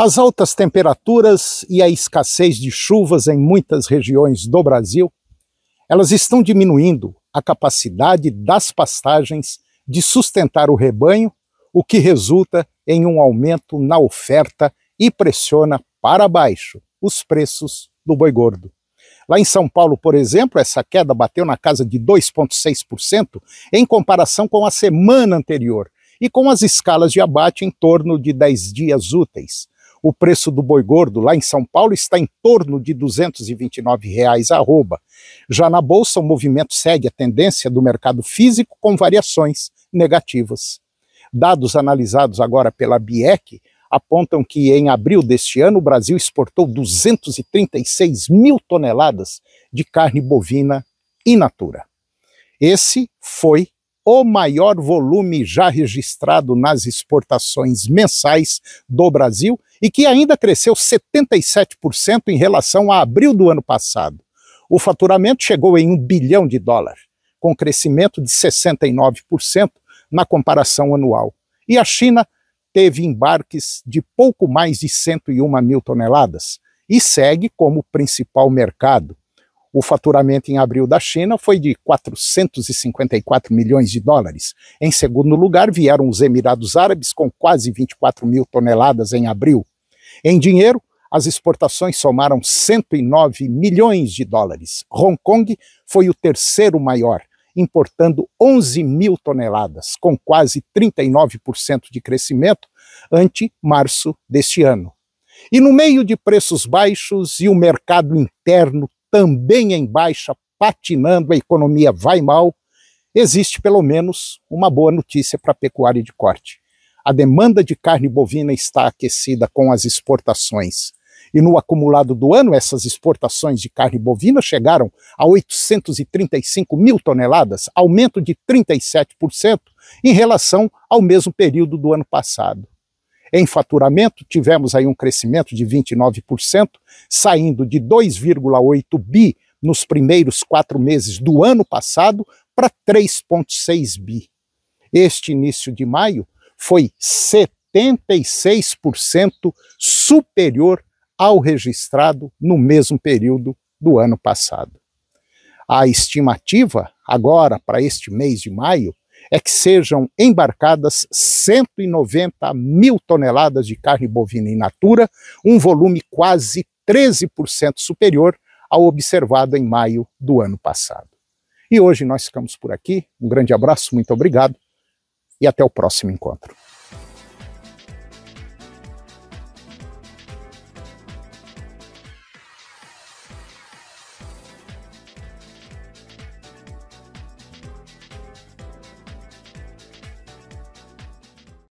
As altas temperaturas e a escassez de chuvas em muitas regiões do Brasil, elas estão diminuindo a capacidade das pastagens de sustentar o rebanho, o que resulta em um aumento na oferta e pressiona para baixo os preços do boi gordo. Lá em São Paulo, por exemplo, essa queda bateu na casa de 2,6% em comparação com a semana anterior e com as escalas de abate em torno de 10 dias úteis o preço do boi gordo lá em São Paulo está em torno de R$ 229 reais Já na bolsa, o movimento segue a tendência do mercado físico com variações negativas. Dados analisados agora pela BIEC apontam que em abril deste ano o Brasil exportou 236 mil toneladas de carne bovina in natura. Esse foi o maior volume já registrado nas exportações mensais do Brasil e que ainda cresceu 77% em relação a abril do ano passado. O faturamento chegou em 1 bilhão de dólares, com crescimento de 69% na comparação anual. E a China teve embarques de pouco mais de 101 mil toneladas e segue como principal mercado, o faturamento em abril da China foi de 454 milhões de dólares. Em segundo lugar, vieram os Emirados Árabes, com quase 24 mil toneladas em abril. Em dinheiro, as exportações somaram 109 milhões de dólares. Hong Kong foi o terceiro maior, importando 11 mil toneladas, com quase 39% de crescimento ante março deste ano. E no meio de preços baixos e o mercado interno também em baixa, patinando, a economia vai mal, existe pelo menos uma boa notícia para a pecuária de corte. A demanda de carne bovina está aquecida com as exportações. E no acumulado do ano, essas exportações de carne bovina chegaram a 835 mil toneladas, aumento de 37% em relação ao mesmo período do ano passado. Em faturamento, tivemos aí um crescimento de 29%, saindo de 2,8 bi nos primeiros quatro meses do ano passado para 3,6 bi. Este início de maio foi 76% superior ao registrado no mesmo período do ano passado. A estimativa agora para este mês de maio é que sejam embarcadas 190 mil toneladas de carne bovina in natura, um volume quase 13% superior ao observado em maio do ano passado. E hoje nós ficamos por aqui. Um grande abraço, muito obrigado e até o próximo encontro.